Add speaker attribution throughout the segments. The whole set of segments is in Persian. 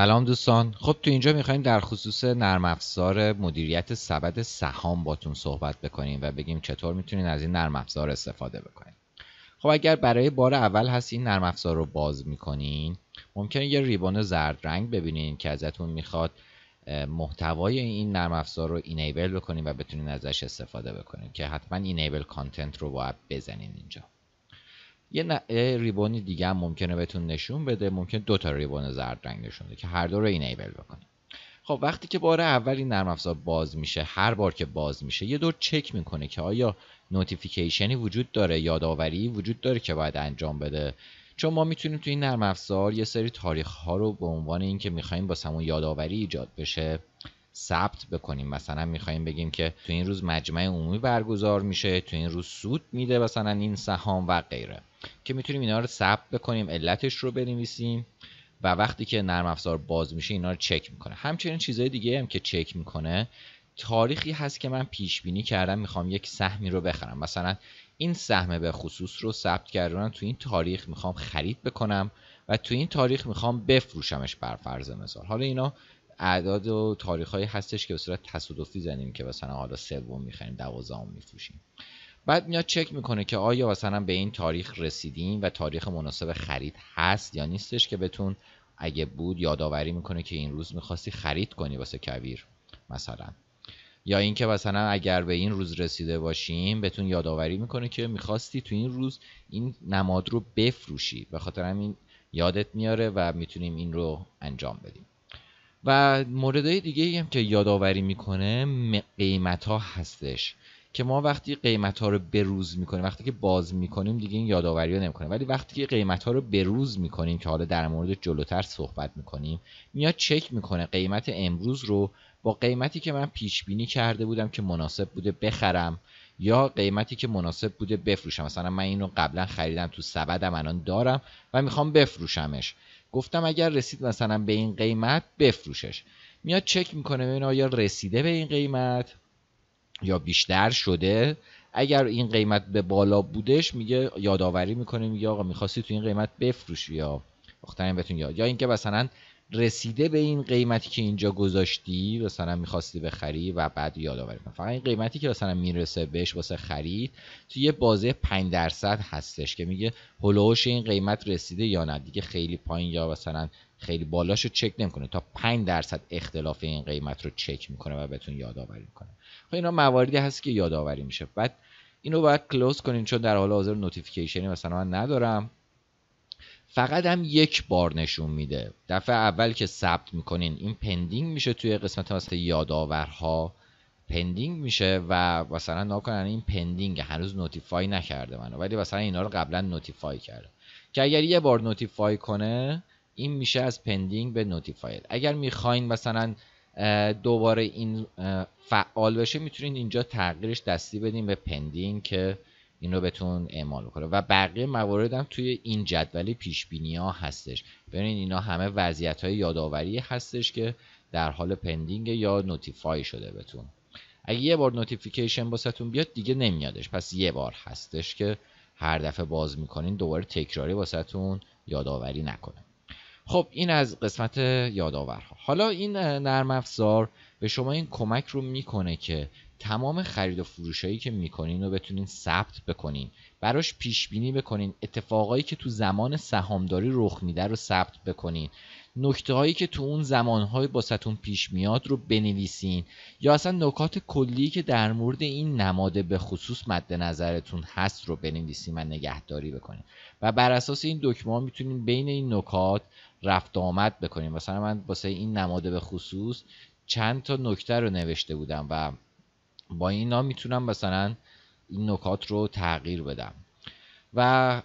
Speaker 1: سلام دوستان خب تو اینجا میخوایم در خصوص نرم افزار مدیریت سبد سهام باتون صحبت بکنیم و بگیم چطور میتونین از این نرم افزار استفاده بکنین خب اگر برای بار اول هست این نرم افزار رو باز میکنین ممکنه یه ریبان زرد رنگ ببینین که ازتون میخواد محتوای این نرم افزار رو اینیبل بکنین و بتونین ازش استفاده بکنین که حتما اینیبل کانتنت رو باید بزنین اینجا یه, ریبون دیگه هم ممکنه بهتون نشون بده ممکن دو تا ریبون زرد رنگ نشون که هر دو رو اینیبل بکنه خب وقتی که بار اول این نرم افزار باز میشه هر بار که باز میشه یه دور چک میکنه که آیا نوتیفیکیشنی وجود داره یادآوری وجود داره که باید انجام بده چون ما میتونیم تو این نرم افزار یه سری تاریخ ها رو به عنوان اینکه میخوایم با سمون یادآوری ایجاد بشه ثبت بکنیم مثلا میخوایم بگیم که تو این روز مجمع عمومی برگزار میشه تو این روز سود میده مثلا این سهام و غیره که میتونیم اینا رو ثبت بکنیم علتش رو بنویسیم و وقتی که نرم افزار باز میشه اینا رو چک میکنه همچنین چیزهای دیگه هم که چک میکنه تاریخی هست که من پیش بینی کردم میخوام یک سهمی رو بخرم مثلا این سهم به خصوص رو ثبت کردم تو این تاریخ میخوام خرید بکنم و تو این تاریخ میخوام بفروشمش بر فرض مثال حالا اینا اعداد و تاریخ هایی هستش که به صورت تصادفی زنیم که مثلا حالا سوم میخریم دوازدهم میفروشیم بعد میاد چک میکنه که آیا مثلا به این تاریخ رسیدیم و تاریخ مناسب خرید هست یا نیستش که بتون اگه بود یادآوری میکنه که این روز میخواستی خرید کنی واسه کویر مثلا یا اینکه مثلا اگر به این روز رسیده باشیم بهتون یادآوری میکنه که میخواستی تو این روز این نماد رو بفروشی به خاطر این یادت میاره و میتونیم این رو انجام بدیم و موردهای دیگه هم که یادآوری میکنه قیمت ها هستش که ما وقتی قیمت ها رو بروز میکنیم وقتی که باز میکنیم دیگه این یادآوری ها نمیکنه ولی وقتی که قیمت ها رو بروز میکنیم که حالا در مورد جلوتر صحبت میکنیم میاد چک میکنه قیمت امروز رو با قیمتی که من پیش بینی کرده بودم که مناسب بوده بخرم یا قیمتی که مناسب بوده بفروشم مثلا من اینو قبلا خریدم تو سبدم الان دارم و میخوام بفروشمش گفتم اگر رسید مثلا به این قیمت بفروشش میاد چک میکنه ببین آیا رسیده به این قیمت یا بیشتر شده اگر این قیمت به بالا بودش میگه یادآوری میکنه میگه آقا میخواستی تو این قیمت بفروشی یا دخترین بهتون یاد یا اینکه مثلا رسیده به این قیمتی که اینجا گذاشتی مثلا میخواستی بخری و بعد یادآوری کنم فقط این قیمتی که مثلا میرسه بهش واسه خرید تو یه بازه 5 درصد هستش که میگه هلوش این قیمت رسیده یا نه دیگه خیلی پایین یا مثلا خیلی رو چک نمیکنه تا 5 درصد اختلاف این قیمت رو چک میکنه و بهتون یادآوری میکنه خب اینا مواردی هست که یادآوری میشه بعد اینو باید کلوز کنین چون در حال حاضر نوتیفیکیشنی مثلا من ندارم فقط هم یک بار نشون میده دفعه اول که ثبت میکنین این پندینگ میشه توی قسمت مثلا یادآورها پندینگ میشه و مثلا ناکنن این پندینگ هنوز نوتیفای نکرده منو ولی مثلا اینا رو قبلا نوتیفای کرده که اگر یه بار نوتیفای کنه این میشه از پندینگ به نوتیفاید اگر میخواین مثلا دوباره این فعال بشه میتونید اینجا تغییرش دستی بدین به پندینگ که این رو بهتون اعمال بکنه و بقیه موارد هم توی این جدول پیش بینی ها هستش ببینید اینا همه وضعیت های یادآوری هستش که در حال پندینگ یا نوتیفای شده بهتون اگه یه بار نوتیفیکیشن باستون بیاد دیگه نمیادش پس یه بار هستش که هر دفعه باز میکنین دوباره تکراری باستون یادآوری نکنه خب این از قسمت یادآورها حالا این نرم افزار به شما این کمک رو میکنه که تمام خرید و فروش هایی که میکنین رو بتونین ثبت بکنین براش پیش بینی بکنین اتفاقایی که تو زمان سهامداری رخ میده رو ثبت بکنین نکته هایی که تو اون زمان های باستون پیش میاد رو بنویسین یا اصلا نکات کلی که در مورد این نماده به خصوص مد نظرتون هست رو بنویسین و نگهداری بکنین و بر اساس این دکمه میتونین بین این نکات رفت آمد بکنین مثلا من واسه این نماده به خصوص چند تا نکته رو نوشته بودم و با اینا میتونم مثلا این نکات رو تغییر بدم و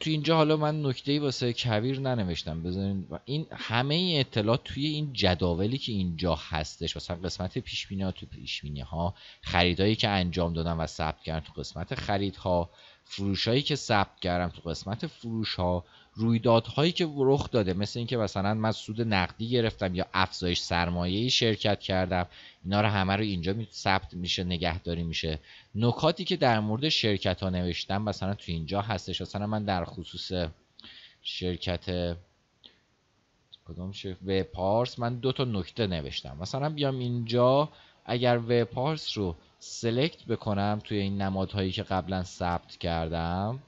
Speaker 1: تو اینجا حالا من نکته واسه کویر ننوشتم بذارین این همه این اطلاعات توی این جداولی که اینجا هستش مثلا قسمت پیش ها تو پیش ها خریدایی که انجام دادم و ثبت کردم تو قسمت خریدها فروش هایی که ثبت کردم تو قسمت فروش ها رویدادهایی که رخ داده مثل اینکه مثلا من سود نقدی گرفتم یا افزایش سرمایه شرکت کردم اینا رو همه رو اینجا ثبت میشه نگهداری میشه نکاتی که در مورد شرکت ها نوشتم مثلا تو اینجا هستش مثلا من در خصوص شرکت کدوم و پارس من دو تا نکته نوشتم مثلا بیام اینجا اگر و پارس رو سلکت بکنم توی این نمادهایی که قبلا ثبت کردم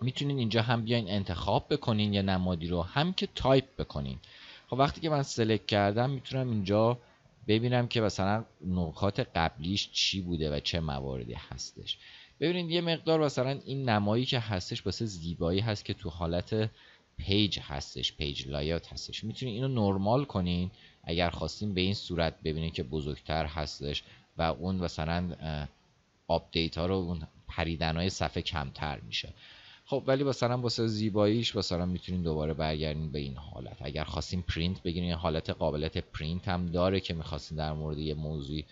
Speaker 1: میتونین اینجا هم بیاین انتخاب بکنین یه نمادی رو هم که تایپ بکنین خب وقتی که من سلکت کردم میتونم اینجا ببینم که مثلا نکات قبلیش چی بوده و چه مواردی هستش ببینید یه مقدار مثلا این نمایی که هستش واسه زیبایی هست که تو حالت پیج هستش پیج لایات هستش میتونید اینو نرمال کنین اگر خواستین به این صورت ببینید که بزرگتر هستش و اون مثلا آپدیت ها رو اون پریدن های صفحه کمتر میشه خب ولی مثلا واسه زیباییش مثلا میتونین دوباره برگردین به این حالت اگر خواستین پرینت بگیرین حالت قابلیت پرینت هم داره که میخواستین در مورد یه موضوعی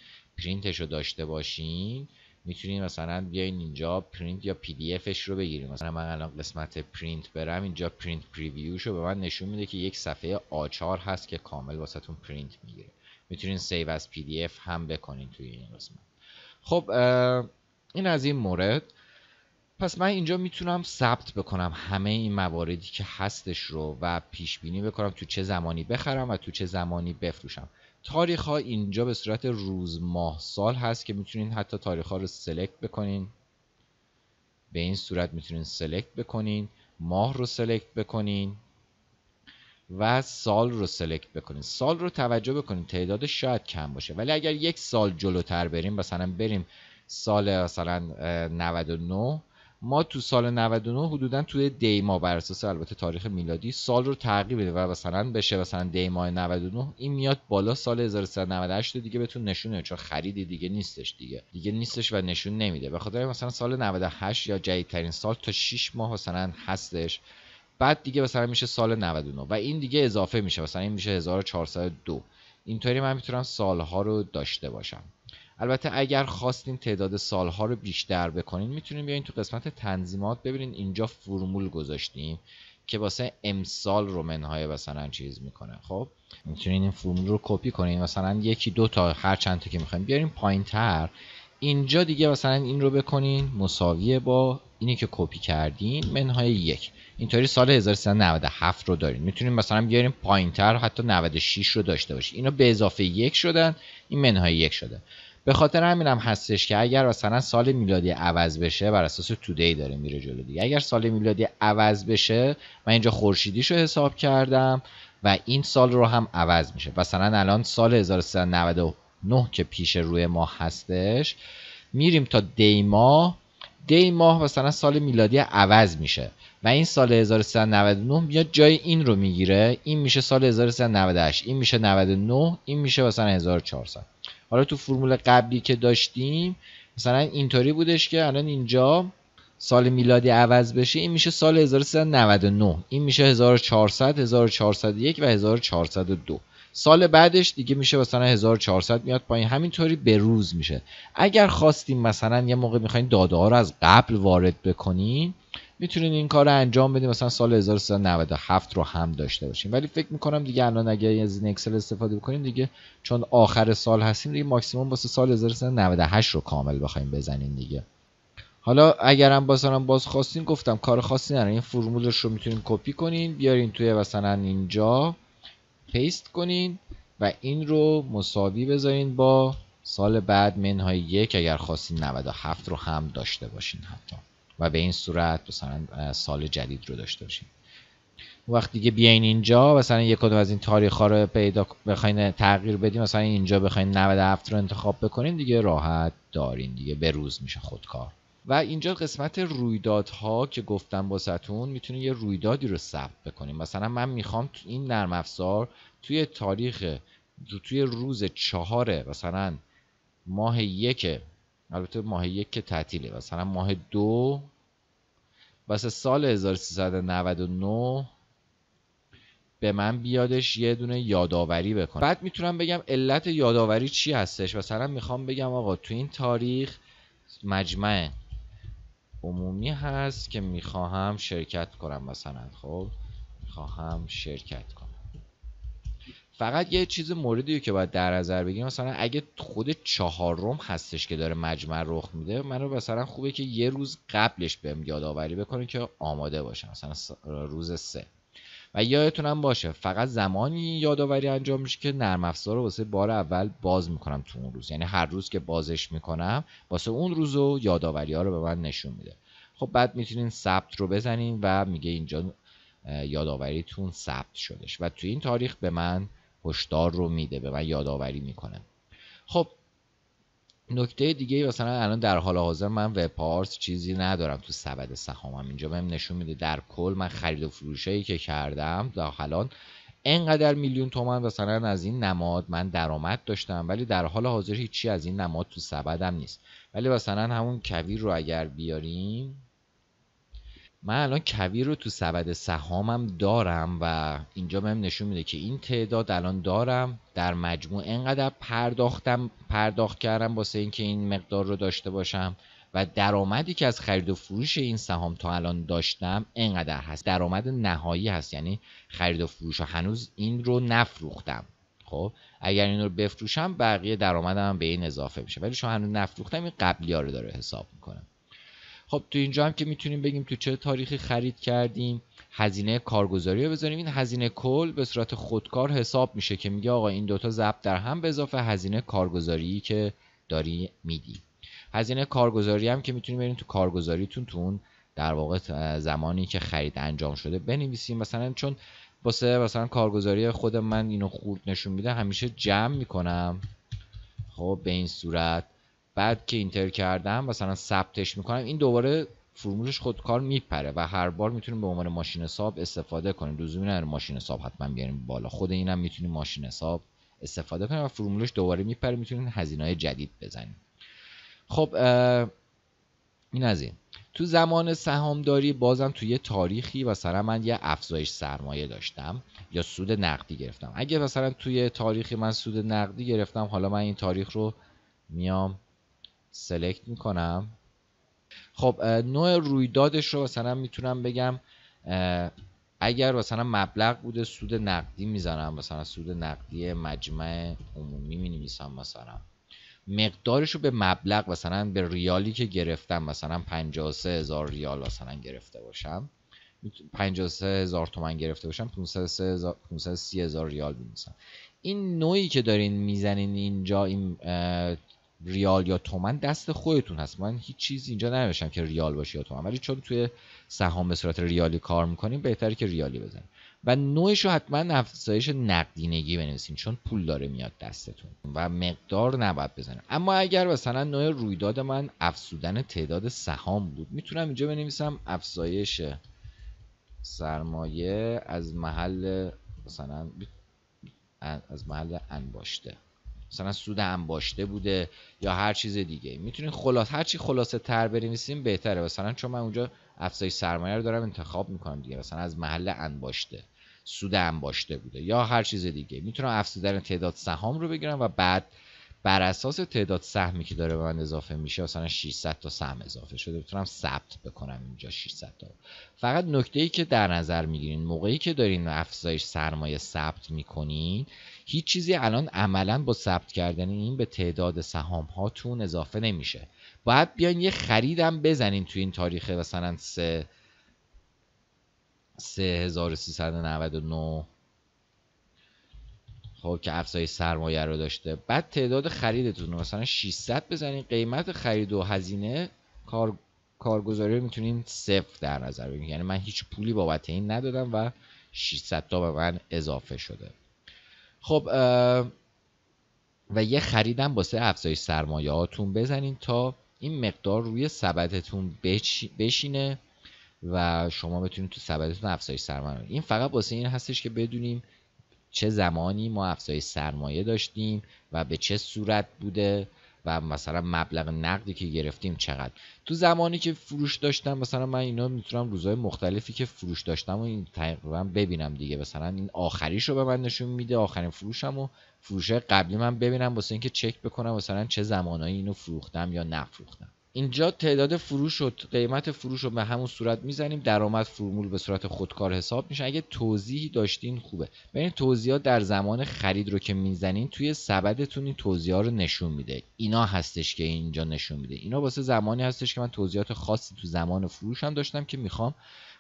Speaker 1: پرینتش رو داشته باشین میتونین مثلا بیاین اینجا پرینت یا پی دی افش رو بگیریم مثلا من الان قسمت پرینت برم اینجا پرینت پریویو رو به من نشون میده که یک صفحه آچار هست که کامل واسهتون پرینت میگیره میتونین سیو از پی دی اف هم بکنین توی این قسمت خب این از این مورد پس من اینجا میتونم ثبت بکنم همه این مواردی که هستش رو و پیش بینی بکنم تو چه زمانی بخرم و تو چه زمانی بفروشم تاریخ ها اینجا به صورت روز ماه سال هست که میتونین حتی تاریخ ها رو سلکت بکنین به این صورت میتونین سلکت بکنین ماه رو سلکت بکنین و سال رو سلکت بکنید سال رو توجه بکنید تعداد شاید کم باشه ولی اگر یک سال جلوتر بریم مثلا بریم سال مثلا 99 ما تو سال 99 حدودا توی دیما بر اساس البته تاریخ میلادی سال رو تغییر بده و مثلا بشه مثلا دیما 99 این میاد بالا سال 1398 دیگه بهتون نشون چون خریدی دیگه نیستش دیگه دیگه نیستش و نشون نمیده به مثلا سال 98 یا جدیدترین سال تا 6 ماه مثلا هستش بعد دیگه مثلا میشه سال 99 و این دیگه اضافه میشه مثلا این میشه 1402 اینطوری من میتونم سالها رو داشته باشم البته اگر خواستین تعداد سالها رو بیشتر بکنین میتونین بیاین تو قسمت تنظیمات ببینین اینجا فرمول گذاشتیم که واسه امسال رومنهای مثلا چیز میکنه خب میتونین این فرمول رو کپی کنین مثلا یکی دو تا هر چند تا که میخوایم بیاریم پایین تر اینجا دیگه مثلا این رو بکنین مساویه با اینی که کپی کردین منهای یک اینطوری سال 1397 رو دارین میتونیم مثلا بیاریم تر حتی 96 رو داشته باشید اینا به اضافه یک شدن این منهای یک شده به خاطر همینم هم هستش که اگر مثلا سال میلادی عوض بشه بر اساس تودی داره میره جلو دیگه اگر سال میلادی عوض بشه من اینجا خورشیدیش رو حساب کردم و این سال رو هم عوض میشه مثلا الان سال 1390 9 که پیش روی ما هستش میریم تا دی ماه دی ماه مثلا سال میلادی عوض میشه و این سال 1399 میاد جای این رو میگیره این میشه سال 1398 این میشه 99 این میشه مثلا 1400 حالا تو فرمول قبلی که داشتیم مثلا اینطوری بودش که الان اینجا سال میلادی عوض بشه این میشه سال 1399 این میشه 1400 1401 و 1402 سال بعدش دیگه میشه مثلا 1400 میاد پایین همینطوری به روز میشه اگر خواستیم مثلا یه موقع میخواین داده ها رو از قبل وارد بکنین میتونین این کار رو انجام بدین مثلا سال 1397 رو هم داشته باشین ولی فکر میکنم دیگه الان اگه از این اکسل استفاده بکنیم دیگه چون آخر سال هستیم دیگه ماکسیموم واسه سال 1398 رو کامل بخوایم بزنین دیگه حالا اگرم هم باز خواستین گفتم کار خاصی این فرمولش رو میتونین کپی کنین بیارین توی مثلا اینجا پیست کنین و این رو مساوی بذارین با سال بعد منهای یک اگر خواستین 97 رو هم داشته باشین حتی و به این صورت مثلا سال جدید رو داشته باشین وقتی دیگه بیاین اینجا مثلا یک کدوم از این تاریخ ها رو پیدا بخواین تغییر بدیم مثلا اینجا بخواین 97 رو انتخاب بکنین دیگه راحت دارین دیگه به روز میشه خودکار و اینجا قسمت رویدادها که گفتم واسهتون میتونید یه رویدادی رو ثبت بکنیم مثلا من میخوام این نرم افزار توی تاریخ توی روز چهاره مثلا ماه یک البته ماه یک که تعطیله مثلا ماه دو واسه سال 1399 به من بیادش یه دونه یادآوری بکنه بعد میتونم بگم علت یادآوری چی هستش مثلا میخوام بگم آقا تو این تاریخ مجمع عمومی هست که میخواهم شرکت کنم مثلا خب میخواهم شرکت کنم فقط یه چیز موردی که باید در نظر بگیریم مثلا اگه خود چهارم هستش که داره مجمع رخ میده من رو مثلا خوبه که یه روز قبلش بهم یادآوری بکنه که آماده باشم مثلا روز سه و یادتون باشه فقط زمانی یادآوری انجام میشه که نرم افزار رو واسه بار اول باز میکنم تو اون روز یعنی هر روز که بازش میکنم واسه اون روز و یادآوری ها رو به من نشون میده خب بعد میتونین ثبت رو بزنین و میگه اینجا یادآوریتون ثبت شدش و تو این تاریخ به من هشدار رو میده به من یادآوری میکنه خب نکته دیگه مثلا الان در حال حاضر من وب پارس چیزی ندارم تو سبد سهامم اینجا بهم نشون میده در کل من خرید و فروشایی که کردم تا الان انقدر میلیون تومن مثلا از این نماد من درآمد داشتم ولی در حال حاضر هیچی از این نماد تو سبدم نیست ولی مثلا همون کویر رو اگر بیاریم من الان کویر رو تو سبد سهامم دارم و اینجا بهم نشون میده که این تعداد الان دارم در مجموع انقدر پرداختم پرداخت کردم واسه اینکه این مقدار رو داشته باشم و درآمدی که از خرید و فروش این سهام تا الان داشتم انقدر هست درآمد نهایی هست یعنی خرید و فروش و هنوز این رو نفروختم خب اگر این رو بفروشم بقیه درآمدم به این اضافه میشه ولی شما هنوز نفروختم این قبلی ها رو داره حساب میکنم خب تو اینجا هم که میتونیم بگیم تو چه تاریخی خرید کردیم هزینه کارگزاری رو بذاریم این هزینه کل به صورت خودکار حساب میشه که میگه آقا این دوتا ضبط در هم به اضافه هزینه کارگزاری که داری میدی هزینه کارگزاری هم که میتونیم بریم تو کارگزاریتون تو اون در واقع زمانی که خرید انجام شده بنویسیم مثلا چون واسه مثلا کارگزاری خود من اینو خورد نشون میده همیشه جمع میکنم خب به این صورت بعد که اینتر کردم مثلا ثبتش میکنم این دوباره فرمولش خودکار میپره و هر بار میتونیم به عنوان ماشین حساب استفاده کنیم لزومی نداره ماشین حساب حتما بیاریم بالا خود اینم میتونیم ماشین حساب استفاده کنیم و فرمولش دوباره میپره میتونیم هزینه جدید بزنیم خب این از این تو زمان سهامداری بازم تو یه تاریخی مثلا من یه افزایش سرمایه داشتم یا سود نقدی گرفتم اگه مثلا توی تاریخی من سود نقدی گرفتم حالا من این تاریخ رو میام سلکت میکنم خب نوع رویدادش رو مثلا میتونم بگم اگر مثلا مبلغ بوده سود نقدی میزنم مثلا سود نقدی مجمع عمومی می نویسم مثلا مقدارش رو به مبلغ مثلا به ریالی که گرفتم مثلا 53 هزار ریال مثلا گرفته باشم 53 هزار تومن گرفته باشم 530 هزار ریال نویسم این نوعی که دارین میزنین اینجا این ریال یا تومن دست خودتون هست من هیچ چیزی اینجا ننوشتم که ریال باشه یا تومن ولی چون توی سهام به صورت ریالی کار میکنیم بهتره که ریالی بزنیم و نوعش رو حتما افزایش نقدینگی بنویسین چون پول داره میاد دستتون و مقدار نباید بزنیم اما اگر مثلا نوع رویداد من افزودن تعداد سهام بود میتونم اینجا بنویسم افزایش سرمایه از محل مثلا از محل انباشته مثلا سود انباشته بوده یا هر چیز دیگه میتونین خلاص هر چی خلاصه تر بنویسیم بهتره مثلا چون من اونجا افزای سرمایه رو دارم انتخاب میکنم دیگه مثلا از محل انباشته سود انباشته بوده یا هر چیز دیگه میتونم افزودن تعداد سهام رو بگیرم و بعد بر اساس تعداد سهمی که داره به من اضافه میشه مثلا 600 تا سهم اضافه شده میتونم ثبت بکنم اینجا 600 تا فقط نکته ای که در نظر میگیرین موقعی که دارین افزایش سرمایه ثبت میکنین هیچ چیزی الان عملا با ثبت کردن این به تعداد سهام هاتون اضافه نمیشه باید بیان یه خریدم بزنین تو این تاریخ مثلا 3 3399 خب که افزای سرمایه رو داشته بعد تعداد خریدتون رو مثلا 600 بزنین قیمت خرید و هزینه کار کارگزاری رو میتونین صفر در نظر بگیرید یعنی من هیچ پولی بابت این ندادم و 600 تا به من اضافه شده خب و یه خریدم سه افزایش سرمایه هاتون بزنین تا این مقدار روی سبدتون بشینه و شما بتونید تو سبدتون افزایش سرمایه این فقط واسه این هستش که بدونیم چه زمانی ما افزای سرمایه داشتیم و به چه صورت بوده و مثلا مبلغ نقدی که گرفتیم چقدر تو زمانی که فروش داشتم مثلا من اینا میتونم روزهای مختلفی که فروش داشتم و این تقریبا ببینم دیگه مثلا این آخریش رو به من نشون میده آخرین فروشم و فروش قبلی من ببینم واسه اینکه چک بکنم مثلا چه زمانایی اینو فروختم یا نفروختم اینجا تعداد فروش و قیمت فروش رو به همون صورت میزنیم درآمد فرمول به صورت خودکار حساب میشه اگه توضیحی داشتین خوبه ببینید توضیحات در زمان خرید رو که میزنین توی سبدتون این توضیحات رو نشون میده اینا هستش که اینجا نشون میده اینا واسه زمانی هستش که من توضیحات خاصی تو زمان فروش هم داشتم که میخوام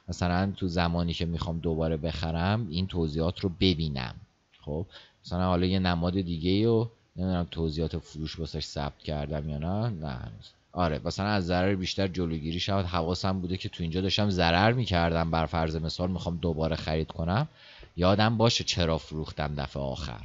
Speaker 1: مثلا تو زمانی که میخوام دوباره بخرم این توضیحات رو ببینم خب مثلا حالا یه نماد دیگه رو نمیدونم توضیحات فروش واسش ثبت کردم یا نه نه آره مثلا از ضرر بیشتر جلوگیری شود حواسم بوده که تو اینجا داشتم ضرر میکردم بر فرض مثال میخوام دوباره خرید کنم یادم باشه چرا فروختم دفعه آخر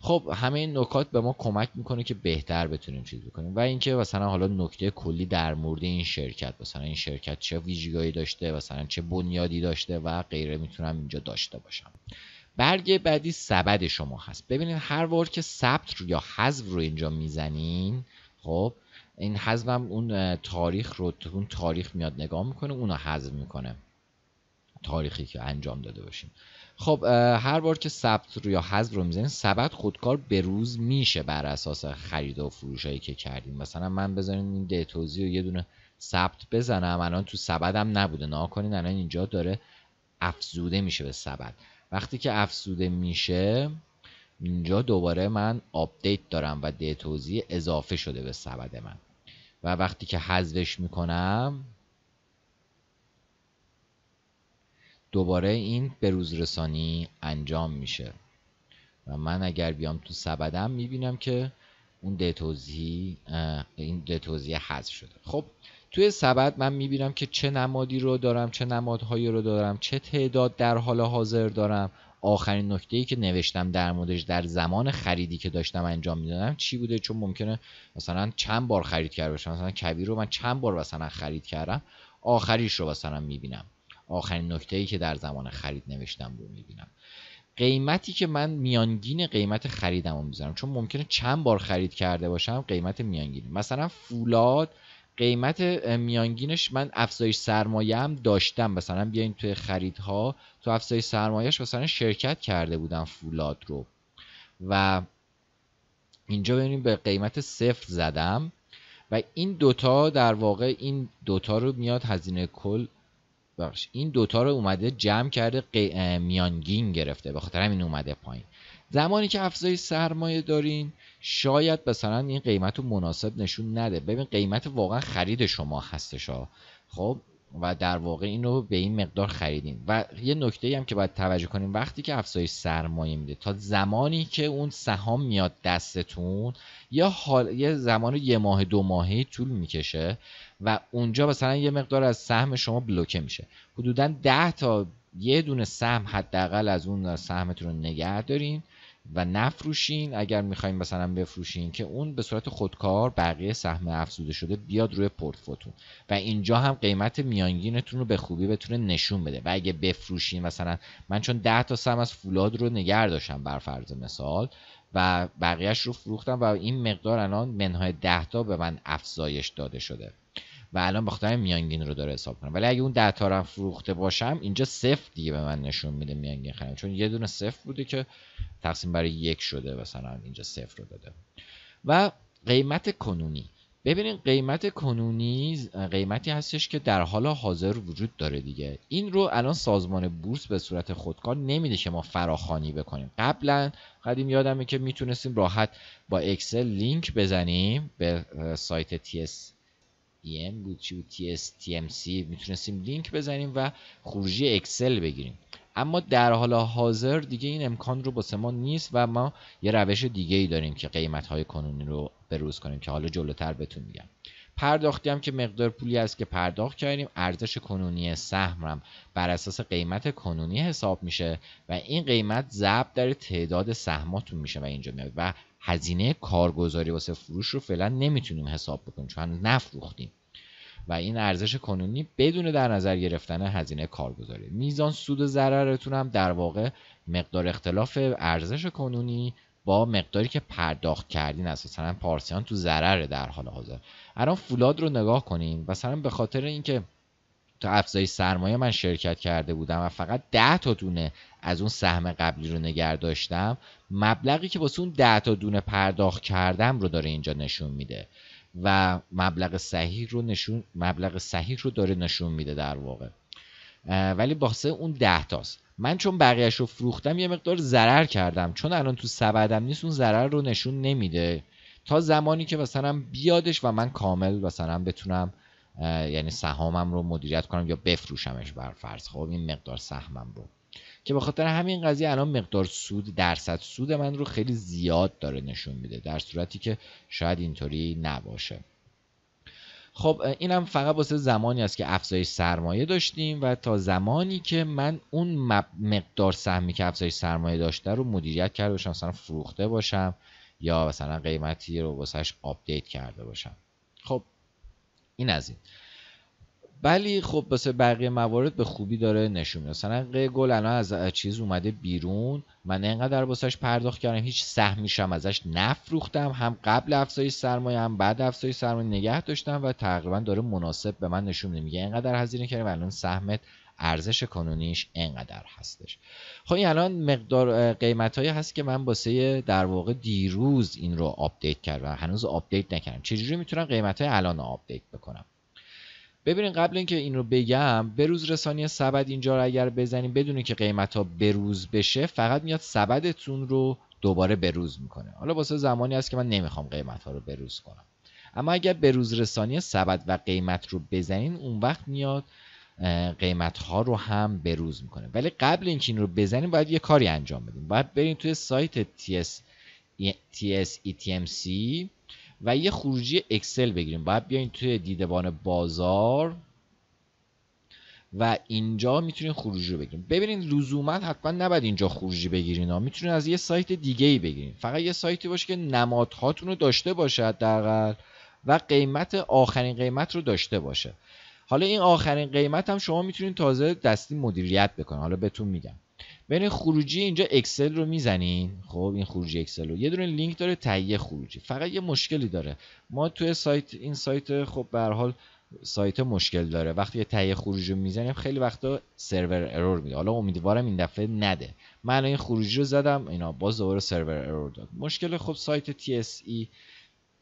Speaker 1: خب همه این نکات به ما کمک میکنه که بهتر بتونیم چیز بکنیم و اینکه مثلا حالا نکته کلی در مورد این شرکت مثلا این شرکت چه ویژگاهی داشته مثلا چه بنیادی داشته و غیره میتونم اینجا داشته باشم برگ بعدی سبد شما هست ببینید هر بار که ثبت یا حذف رو اینجا میزنین خب این حزمم اون تاریخ رو اون تاریخ میاد نگاه میکنه اونو حذف میکنه تاریخی که انجام داده باشیم خب هر بار که ثبت رو یا حذف رو میزنیم سبد خودکار به روز میشه بر اساس خرید و فروش هایی که کردیم مثلا من بذارین این دتوزی رو یه دونه ثبت بزنم الان تو سبدم نبوده نا کنین الان اینجا داره افزوده میشه به سبد وقتی که افزوده میشه اینجا دوباره من آپدیت دارم و دتوزی اضافه شده به سبد من و وقتی که حذفش میکنم دوباره این به روز رسانی انجام میشه و من اگر بیام تو سبدم میبینم که اون دتوزی این حذف شده خب توی سبد من میبینم که چه نمادی رو دارم چه نمادهایی رو دارم چه تعداد در حال حاضر دارم آخرین نکته ای که نوشتم در موردش در زمان خریدی که داشتم انجام میدادم چی بوده چون ممکنه مثلا چند بار خرید کرده باشم مثلا کبیر رو من چند بار مثلا خرید کردم آخریش رو مثلا میبینم آخرین نکته ای که در زمان خرید نوشتم رو میبینم قیمتی که من میانگین قیمت خریدم رو میذارم چون ممکنه چند بار خرید کرده باشم قیمت میانگین مثلا فولاد قیمت میانگینش من افزایش سرمایه هم داشتم مثلا بیاین توی خریدها تو افزایش سرمایهش مثلا شرکت کرده بودم فولاد رو و اینجا ببینیم به قیمت صفر زدم و این دوتا در واقع این دوتا رو میاد هزینه کل بخش این دوتا رو اومده جمع کرده میانگین گرفته به خاطر همین اومده پایین زمانی که افزایش سرمایه دارین شاید مثلا این قیمت رو مناسب نشون نده ببین قیمت واقعا خرید شما هستش ها خب و در واقع این رو به این مقدار خریدین و یه نکته هم که باید توجه کنیم وقتی که افزایش سرمایه میده تا زمانی که اون سهام میاد دستتون یا حال یه زمان یه ماه دو ماهی طول میکشه و اونجا مثلا یه مقدار از سهم شما بلوکه میشه حدودا ده تا یه دونه سهم حداقل از اون سهمتون رو نگه دارین و نفروشین اگر میخوایم مثلا بفروشین که اون به صورت خودکار بقیه سهم افزوده شده بیاد روی پورتفوتون و اینجا هم قیمت میانگینتون رو به خوبی بتونه نشون بده و اگه بفروشین مثلا من چون ده تا سهم از فولاد رو نگر داشتم بر فرض مثال و بقیهش رو فروختم و این مقدار الان منهای ده تا به من افزایش داده شده و الان بخاطر میانگین رو داره حساب کنم ولی اگه اون 10 فروخته باشم اینجا صفر دیگه به من نشون میده میانگین خریدم چون یه دونه صفر بوده که تقسیم برای یک شده مثلا اینجا صفر رو داده و قیمت کنونی ببینید قیمت کنونی قیمتی هستش که در حال حاضر وجود داره دیگه این رو الان سازمان بورس به صورت خودکار نمیده که ما فراخانی بکنیم قبلا قدیم یادمه که میتونستیم راحت با اکسل لینک بزنیم به سایت TS EM بود چی بود میتونستیم لینک بزنیم و خروجی اکسل بگیریم اما در حال حاضر دیگه این امکان رو باسه ما نیست و ما یه روش دیگه ای داریم که قیمت های کنونی رو بروز کنیم که حالا جلوتر بتون میگم پرداختی هم که مقدار پولی است که پرداخت کردیم ارزش کنونی سهم هم بر اساس قیمت کنونی حساب میشه و این قیمت ضرب در تعداد سهماتون میشه و اینجا میاد و هزینه کارگزاری واسه فروش رو فعلا نمیتونیم حساب بکنیم چون نفروختیم و این ارزش کنونی بدون در نظر گرفتن هزینه کارگزاری میزان سود و ضررتون هم در واقع مقدار اختلاف ارزش کنونی با مقداری که پرداخت کردین اساسا پارسیان تو ضرره در حال حاضر الان فولاد رو نگاه کنین مثلا به خاطر اینکه تا افزای سرمایه من شرکت کرده بودم و فقط ده تا دونه از اون سهم قبلی رو نگر داشتم مبلغی که واسه اون ده تا دونه پرداخت کردم رو داره اینجا نشون میده و مبلغ صحیح رو نشون مبلغ صحیح رو داره نشون میده در واقع ولی باسه اون 10 تاست من چون بقیهش رو فروختم یه مقدار ضرر کردم چون الان تو سبدم نیست اون ضرر رو نشون نمیده تا زمانی که مثلا بیادش و من کامل مثلا بتونم یعنی سهامم رو مدیریت کنم یا بفروشمش بر فرض خب این مقدار سهمم رو که به خاطر همین قضیه الان مقدار سود درصد سود من رو خیلی زیاد داره نشون میده در صورتی که شاید اینطوری نباشه خب اینم فقط واسه زمانی است که افزایش سرمایه داشتیم و تا زمانی که من اون مقدار سهمی که افزایش سرمایه داشته رو مدیریت کرده باشم مثلا فروخته باشم یا مثلا قیمتی رو واسهش آپدیت کرده باشم خب این از این ولی خب واسه بقیه موارد به خوبی داره نشون میده مثلا گل الان از چیز اومده بیرون من انقدر واسش پرداخت کردم هیچ سهمیشم ازش نفروختم هم قبل افزایش سرمایه هم بعد افزایش سرمایه نگه داشتم و تقریبا داره مناسب به من نشون میده میگه اینقدر هزینه کردم و الان سهمت ارزش کانونیش انقدر هستش خب این الان مقدار قیمت هایی هست که من باسه در واقع دیروز این رو آپدیت کردم هنوز آپدیت نکردم چجوری میتونم قیمت های الان رو آپدیت بکنم ببینید قبل اینکه این رو بگم روز رسانی سبد اینجا رو اگر بزنیم بدونین که قیمت ها بروز بشه فقط میاد سبدتون رو دوباره بروز میکنه حالا واسه زمانی هست که من نمیخوام قیمت ها رو بروز کنم اما اگر روز رسانی سبد و قیمت رو بزنین اون وقت میاد قیمت ها رو هم بروز میکنه ولی قبل اینکه این رو بزنیم باید یه کاری انجام بدیم باید بریم توی سایت TS ETMC و یه خروجی اکسل بگیریم باید بیاین توی دیدبان بازار و اینجا میتونین خروجی رو بگیریم ببینین لزوما حتما نباید اینجا خروجی بگیرین میتونین از یه سایت دیگه ای بگیرین فقط یه سایتی باشه که نمادهاتون رو داشته باشه حداقل و قیمت آخرین قیمت رو داشته باشه حالا این آخرین قیمت هم شما میتونید تازه دستی مدیریت بکنید حالا بهتون میگم بین خروجی اینجا اکسل رو میزنین خب این خروجی اکسل رو یه دونه لینک داره تهیه خروجی فقط یه مشکلی داره ما توی سایت این سایت خب به حال سایت مشکل داره وقتی یه تهیه خروجی رو میزنیم خیلی وقتا سرور ارور میده حالا امیدوارم این دفعه نده من این خروجی رو زدم اینا باز دوباره سرور ارور داد مشکل خب سایت TSE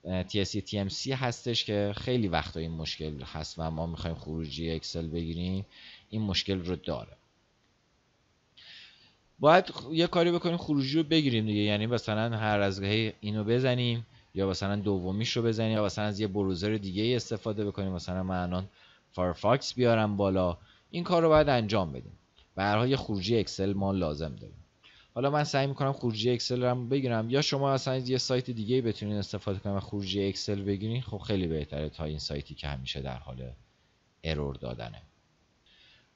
Speaker 1: TSC TMC هستش که خیلی وقتا این مشکل هست و ما میخوایم خروجی اکسل بگیریم این مشکل رو داره باید یه کاری بکنیم خروجی رو بگیریم دیگه یعنی مثلا هر از اینو بزنیم یا مثلا دومیش رو بزنیم یا مثلا از یه بروزر دیگه استفاده بکنیم مثلا من الان فایرفاکس بیارم بالا این کار رو باید انجام بدیم به خروجی اکسل ما لازم داریم حالا من سعی میکنم خروجی اکسل رو بگیرم یا شما اصلا یه سایت دیگه بتونین استفاده کنید و خروجی اکسل بگیرین خب خیلی بهتره تا این سایتی که همیشه در حال ارور دادنه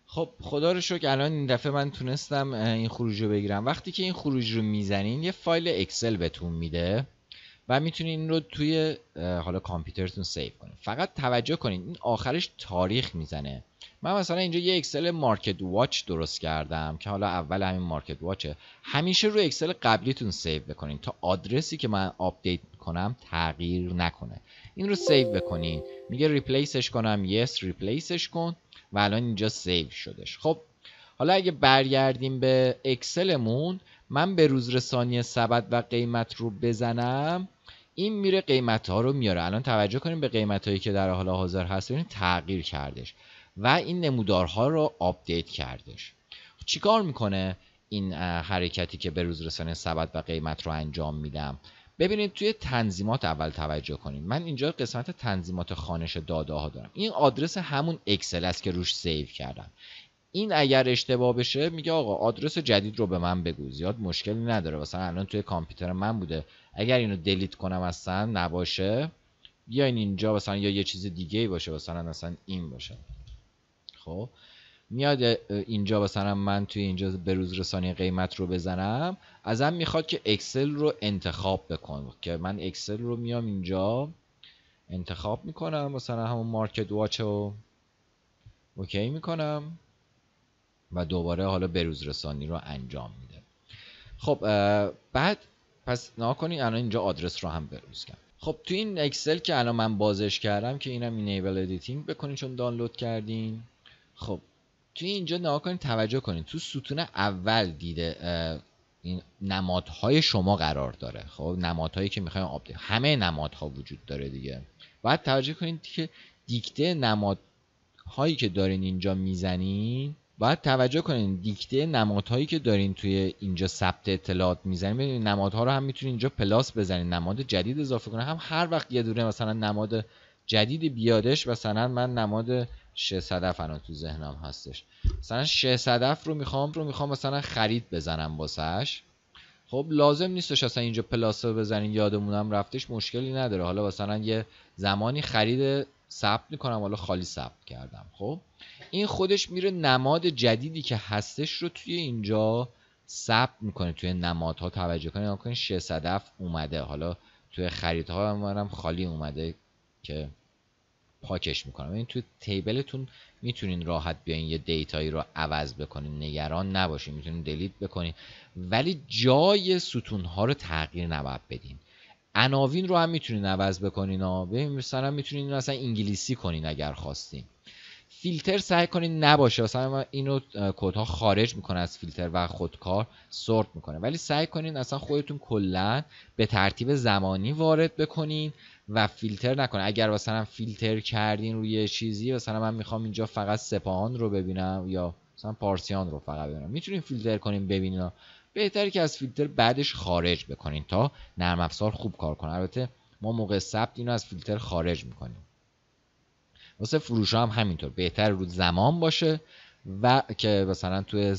Speaker 1: خب خدا رو شکر الان این دفعه من تونستم این خروج رو بگیرم وقتی که این خروج رو میزنین یه فایل اکسل بهتون میده و میتونین این رو توی حالا کامپیوترتون سیو کنین فقط توجه کنین این آخرش تاریخ میزنه من مثلا اینجا یه اکسل مارکت واچ درست کردم که حالا اول همین مارکت واچه همیشه رو اکسل قبلیتون سیو بکنین تا آدرسی که من آپدیت کنم تغییر نکنه این رو سیو بکنین میگه ریپلیسش کنم یس yes, ریپلیسش کن و الان اینجا سیو شدش خب حالا اگه برگردیم به اکسلمون من به روز رسانی سبد و قیمت رو بزنم این میره قیمت ها رو میاره الان توجه کنیم به قیمت هایی که در حال حاضر هست ببینید تغییر کردش و این نمودارها رو آپدیت کردش چیکار میکنه این حرکتی که به روز رسانه سبد و قیمت رو انجام میدم ببینید توی تنظیمات اول توجه کنید من اینجا قسمت تنظیمات خانش داده ها دارم این آدرس همون اکسل است که روش سیو کردم این اگر اشتباه بشه میگه آقا آدرس جدید رو به من بگو زیاد مشکلی نداره مثلا الان توی کامپیوتر من بوده اگر اینو دلیت کنم اصلا نباشه این اینجا مثلا یا یه چیز دیگه ای باشه مثلا اصلا این باشه خب میاد اینجا مثلا من توی اینجا به روز رسانی قیمت رو بزنم ازم میخواد که اکسل رو انتخاب بکنم که من اکسل رو میام اینجا انتخاب میکنم مثلا همون مارکت واچ رو اوکی میکنم و دوباره حالا بروز رسانی رو انجام میده خب بعد پس نها کنید الان اینجا آدرس رو هم بروز کرد خب تو این اکسل که الان من بازش کردم که اینم اینیبل ادیتینگ بکنین چون دانلود کردین خب تو اینجا نها کنید توجه کنید تو ستون اول دیده این نمادهای شما قرار داره خب نمادهایی که میخوایم آپدیت همه نمادها وجود داره دیگه بعد توجه کنید که دیکته نمادهایی که دارین اینجا میزنین باید توجه کنین دیکته نمادهایی که دارین توی اینجا ثبت اطلاعات میزنین ببینید نمادها رو هم میتونین اینجا پلاس بزنین نماد جدید اضافه کنه هم هر وقت یه دوره مثلا نماد جدید بیادش مثلا من نماد 600 صدف الان تو ذهنم هستش مثلا ش رو میخوام رو میخوام مثلا خرید بزنم واسش خب لازم نیستش اصلا اینجا پلاس رو بزنین یادمونم رفتش مشکلی نداره حالا مثلا یه زمانی خرید ثبت میکنم حالا خالی ثبت کردم خب این خودش میره نماد جدیدی که هستش رو توی اینجا ثبت میکنه توی نمادها توجه کنید نگاه کنید اومده حالا توی خریدها هم خالی اومده که پاکش میکنم این توی تیبلتون میتونین راحت بیاین یه دیتایی رو عوض بکنین نگران نباشین میتونین دلیت بکنین ولی جای ستونها رو تغییر نباید بدین عناوین رو هم میتونین عوض بکنین ها مثلا میتونین اصلا انگلیسی کنین اگر خواستین فیلتر سعی کنید نباشه مثلا اینو کدها خارج میکنه از فیلتر و خودکار سورت میکنه ولی سعی کنید اصلا خودتون کلا به ترتیب زمانی وارد بکنین و فیلتر نکنه اگر مثلا فیلتر کردین روی چیزی مثلا من میخوام اینجا فقط سپاهان رو ببینم یا مثلا پارسیان رو فقط ببینم میتونین فیلتر کنین ببینین بهتره که از فیلتر بعدش خارج بکنین تا نرم افزار خوب کار کنه البته ما موقع ثبت اینو از فیلتر خارج میکنیم واسه فروش هم همینطور بهتر رو زمان باشه و که مثلا توی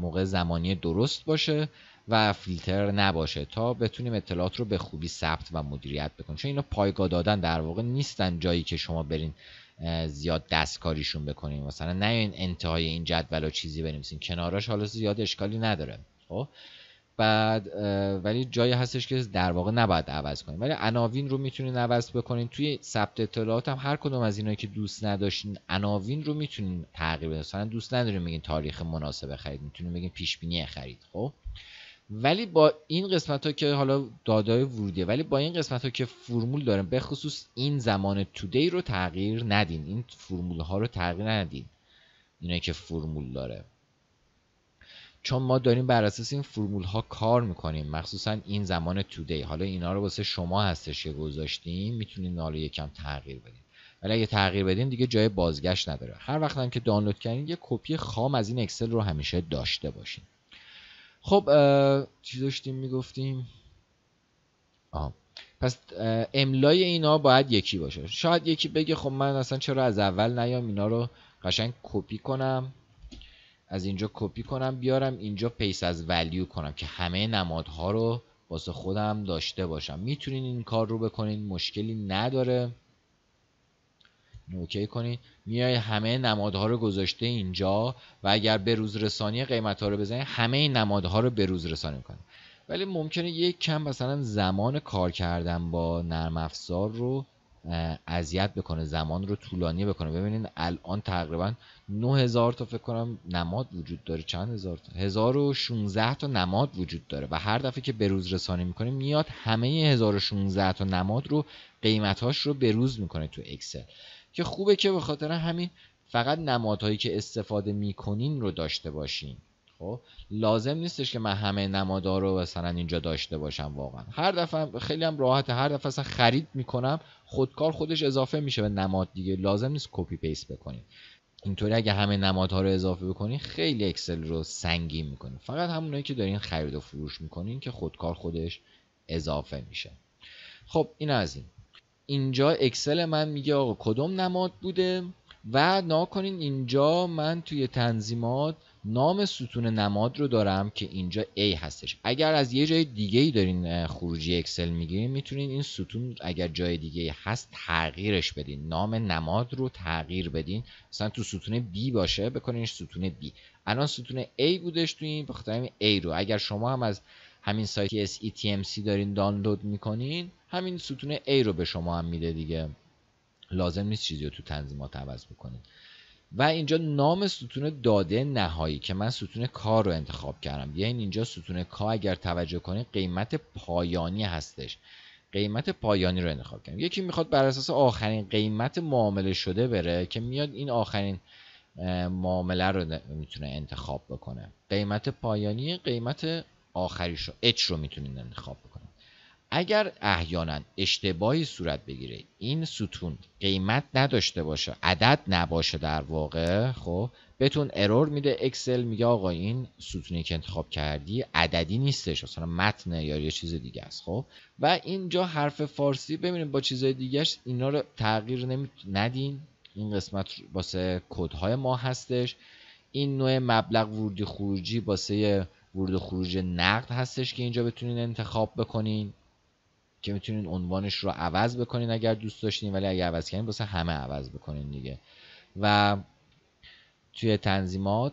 Speaker 1: موقع زمانی درست باشه و فیلتر نباشه تا بتونیم اطلاعات رو به خوبی ثبت و مدیریت بکنیم چون اینا پایگاه دادن در واقع نیستن جایی که شما برین زیاد دستکاریشون بکنین مثلا نه این انتهای این جدول و چیزی بنویسین کناراش حالا زیاد اشکالی نداره خب بعد ولی جایی هستش که در واقع نباید عوض کنیم ولی عناوین رو میتونین عوض بکنین توی ثبت اطلاعات هم هر کدوم از اینایی که دوست نداشتین عناوین رو میتونین تغییر بدین مثلا دوست ندارین میگین تاریخ مناسب خرید میتونین بگین پیش بینی خرید خب ولی با این قسمت ها که حالا دادای ورودیه ولی با این قسمت ها که فرمول داره به خصوص این زمان تودی رو تغییر ندین این فرمول ها رو تغییر ندین اینایی که فرمول داره چون ما داریم بر اساس این فرمول ها کار میکنیم مخصوصا این زمان تودی حالا اینا رو واسه شما هستش که گذاشتیم میتونید حالا یکم تغییر بدین ولی اگه تغییر بدین دیگه جای بازگشت نداره هر وقت هم که دانلود کردین یه کپی خام از این اکسل رو همیشه داشته باشین خب چی داشتیم میگفتیم آه. پس املای اینا باید یکی باشه شاید یکی بگه خب من اصلا چرا از اول نیام اینا رو قشنگ کپی کنم از اینجا کپی کنم بیارم اینجا پیس از ولیو کنم که همه نمادها رو واسه خودم داشته باشم میتونین این کار رو بکنین مشکلی نداره اوکی کنین میای همه نمادها رو گذاشته اینجا و اگر به روز رسانی قیمت ها رو بزنین همه نمادها رو به روز رسانی میکنین ولی ممکنه یک کم مثلا زمان کار کردن با نرم افزار رو اذیت بکنه زمان رو طولانی بکنه ببینید الان تقریبا 9000 تا فکر کنم نماد وجود داره چند هزار تا 1016 تا نماد وجود داره و هر دفعه که به روز رسانی میکنه میاد همه 1016 تا نماد رو قیمتاش رو به روز میکنه تو اکسل که خوبه که به خاطر همین فقط نمادهایی که استفاده میکنین رو داشته باشین خب لازم نیستش که من همه نمادا رو مثلا اینجا داشته باشم واقعا هر دفعه خیلی هم راحته هر دفعه اصلا خرید میکنم خودکار خودش اضافه میشه به نماد دیگه لازم نیست کپی پیست بکنید اینطوری اگه همه نمادها رو اضافه بکنید خیلی اکسل رو سنگین میکنین فقط همونایی که دارین خرید و فروش میکنین که خودکار خودش اضافه میشه خب این از این اینجا اکسل من میگه آقا کدوم نماد بوده و ناکنین اینجا من توی تنظیمات نام ستون نماد رو دارم که اینجا A هستش اگر از یه جای دیگه ای دارین خروجی اکسل میگیرین میتونین این ستون اگر جای دیگه هست تغییرش بدین نام نماد رو تغییر بدین مثلا تو ستون B باشه بکنینش ستون B الان ستون A بودش تو این بخاطر A رو اگر شما هم از همین سایت SETMC دارین دانلود میکنین همین ستون A رو به شما هم میده دیگه لازم نیست چیزی رو تو تنظیمات عوض بکنید و اینجا نام ستون داده نهایی که من ستون کار رو انتخاب کردم یعنی اینجا ستون کا اگر توجه کنید قیمت پایانی هستش قیمت پایانی رو انتخاب کردم یکی میخواد بر اساس آخرین قیمت معامله شده بره که میاد این آخرین معامله رو میتونه انتخاب بکنه قیمت پایانی قیمت آخریش رو اچ رو میتونید انتخاب بکنه اگر احیانا اشتباهی صورت بگیره این ستون قیمت نداشته باشه عدد نباشه در واقع خب بتون ارور میده اکسل میگه آقا این ستونی که انتخاب کردی عددی نیستش مثلا متن یا یه چیز دیگه است خب و اینجا حرف فارسی ببینیم با چیزهای دیگهش اینا رو تغییر نمی... ندین این قسمت واسه کدهای ما هستش این نوع مبلغ ورودی خروجی واسه ورود خروج نقد هستش که اینجا بتونین انتخاب بکنین که میتونین عنوانش رو عوض بکنین اگر دوست داشتین ولی اگر عوض کردین واسه همه عوض بکنین دیگه و توی تنظیمات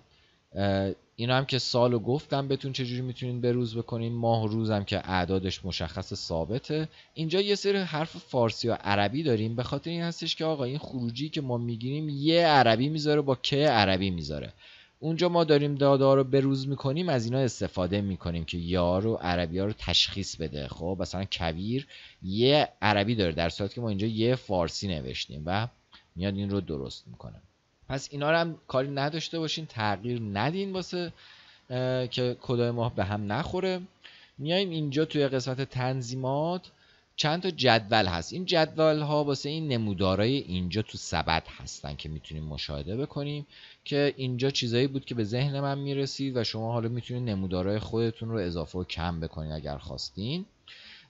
Speaker 1: اینا هم که سالو گفتم بتون چجوری میتونین به روز بکنین ماه روز هم که اعدادش مشخص ثابته اینجا یه سری حرف فارسی و عربی داریم به خاطر این هستش که آقا این خروجی که ما میگیریم یه عربی میذاره با که عربی میذاره اونجا ما داریم دادا رو بروز میکنیم از اینا استفاده میکنیم که یارو عربی ها رو تشخیص بده خب مثلا کبیر یه عربی داره در صورتی که ما اینجا یه فارسی نوشتیم و میاد این رو درست میکنه پس اینا رو هم کاری نداشته باشین تغییر ندین واسه که کدای ما به هم نخوره میایم اینجا توی قسمت تنظیمات چند تا جدول هست این جدول ها واسه این نمودارای اینجا تو سبد هستن که میتونیم مشاهده بکنیم که اینجا چیزایی بود که به ذهن من میرسید و شما حالا میتونید نمودارای خودتون رو اضافه و کم بکنید اگر خواستین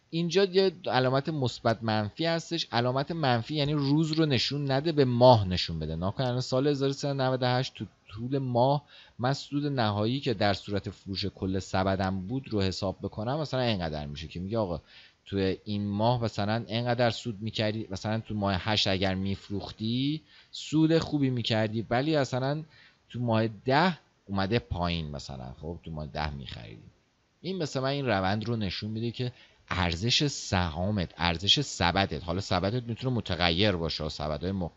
Speaker 1: اینجا یه علامت مثبت منفی هستش علامت منفی یعنی روز رو نشون نده به ماه نشون بده ناکنه سال 1398 تو طول ماه من سود نهایی که در صورت فروش کل سبدم بود رو حساب بکنم مثلا اینقدر میشه که میگه آقا تو این ماه مثلا اینقدر سود میکردی مثلا تو ماه هشت اگر میفروختی سود خوبی میکردی ولی مثلا تو ماه ده اومده پایین مثلا خب تو ماه ده میخریدی این مثلا این روند رو نشون میده که ارزش سهامت ارزش سبدت حالا سبدت میتونه متغیر باشه و مخ...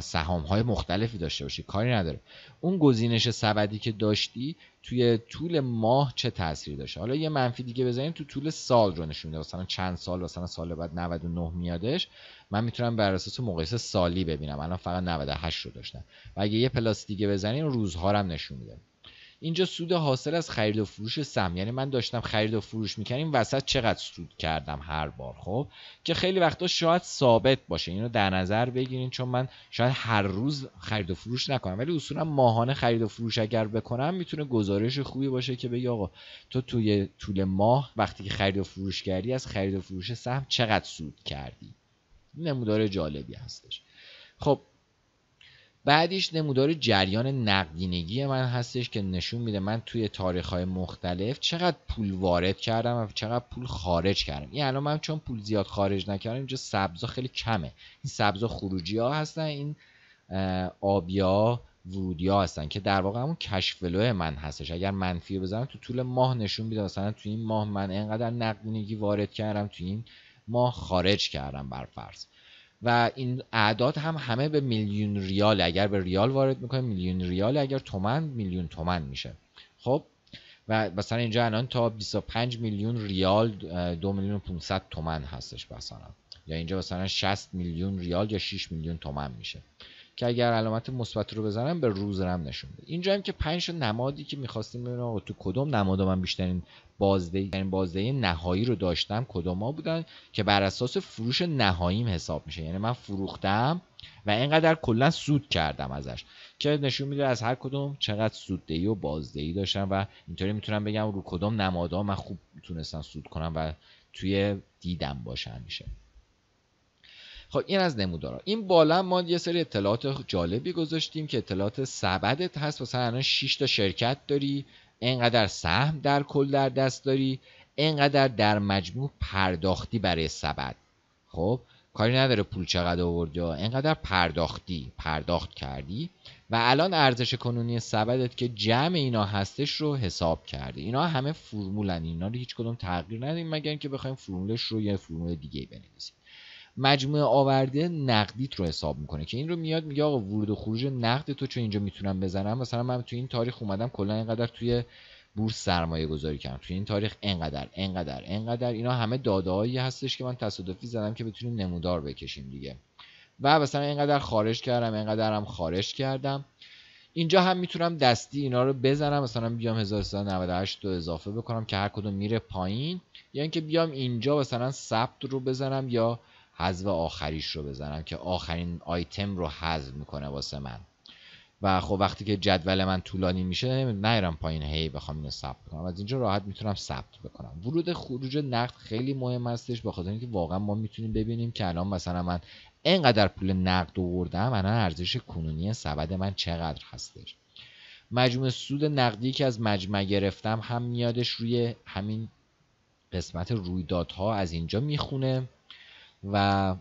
Speaker 1: سهام های مختلفی داشته باشی کاری نداره اون گزینش سبدی که داشتی توی طول ماه چه تاثیر داشته حالا یه منفی دیگه بزنیم تو طول سال رو نشون میده مثلا چند سال مثلا سال بعد 99 میادش من میتونم بر اساس مقایسه سالی ببینم الان فقط 98 رو داشتم و اگه یه پلاس دیگه بزنیم روزها رو هم نشون میده اینجا سود حاصل از خرید و فروش سهم یعنی من داشتم خرید و فروش میکنیم وسط چقدر سود کردم هر بار خب که خیلی وقتا شاید ثابت باشه اینو در نظر بگیرین چون من شاید هر روز خرید و فروش نکنم ولی اصولا ماهانه خرید و فروش اگر بکنم میتونه گزارش خوبی باشه که بگی آقا تو توی طول ماه وقتی که خرید و فروش کردی از خرید و فروش سهم چقدر سود کردی نمودار جالبی هستش خب بعدیش نمودار جریان نقدینگی من هستش که نشون میده من توی تاریخ های مختلف چقدر پول وارد کردم و چقدر پول خارج کردم این یعنی الان من چون پول زیاد خارج نکردم اینجا سبزا خیلی کمه این سبزا خروجی ها هستن این آبیا ورودی ها هستن که در واقع همون کشفلو من هستش اگر منفی بزنم تو طول ماه نشون میده مثلا تو این ماه من انقدر نقدینگی وارد کردم تو این ماه خارج کردم بر فرض و این اعداد هم همه به میلیون ریال اگر به ریال وارد میکنیم میلیون ریال اگر تومن میلیون تومن میشه خب و مثلا اینجا الان تا 25 میلیون ریال 2 میلیون 500 تومن هستش مثلا یا اینجا مثلا 60 میلیون ریال یا 6 میلیون تومن میشه که اگر علامت مثبت رو بزنم به روز رم نشون میده. اینجا هم که 5 نمادی که میخواستیم ببینیم تو کدوم نماد من بیشترین بازدهی یعنی بازدهی نهایی رو داشتم کدوما بودن که بر اساس فروش نهاییم حساب میشه یعنی من فروختم و اینقدر کلا سود کردم ازش که نشون میده از هر کدوم چقدر سوددهی و بازدهی داشتم و اینطوری میتونم بگم رو کدوم نمادها من خوب تونستم سود کنم و توی دیدم باشه میشه خب این از نمودارا این بالا ما یه سری اطلاعات جالبی گذاشتیم که اطلاعات سبدت هست مثلا الان 6 تا شرکت داری انقدر سهم در کل در دست داری انقدر در مجموع پرداختی برای سبد خب کاری نداره پول چقدر آوردی انقدر پرداختی پرداخت کردی و الان ارزش کنونی سبدت که جمع اینا هستش رو حساب کردی اینا همه فرمولن اینا رو هیچ کدوم تغییر ندیم مگر اینکه بخوایم فرمولش رو یه فرمول دیگه بنویسیم مجموعه آورده نقدیت رو حساب میکنه که این رو میاد میگه آقا ورود و خروج نقد تو چه اینجا میتونم بزنم مثلا من تو این تاریخ اومدم کلا اینقدر توی بورس سرمایه گذاری کردم توی این تاریخ اینقدر اینقدر اینقدر اینا همه داده هستش که من تصادفی زدم که بتونیم نمودار بکشیم دیگه و مثلا اینقدر خارج کردم هم خارج کردم اینجا هم میتونم دستی اینا رو بزنم مثلا بیام 1398 رو اضافه بکنم که هر کدوم میره پایین یا اینکه بیام اینجا مثلا ثبت رو بزنم یا حذف آخریش رو بزنم که آخرین آیتم رو حذف میکنه واسه من و خب وقتی که جدول من طولانی میشه نمیرم پایین هی بخوام اینو ثبت کنم از اینجا راحت میتونم ثبت بکنم ورود خروج نقد خیلی مهم هستش به خاطر اینکه واقعا ما میتونیم ببینیم که الان مثلا من اینقدر پول نقد آوردم الان ارزش کنونی سبد من چقدر هستش مجموع سود نقدی که از مجمع گرفتم هم میادش روی همین قسمت رویدادها از اینجا میخونه و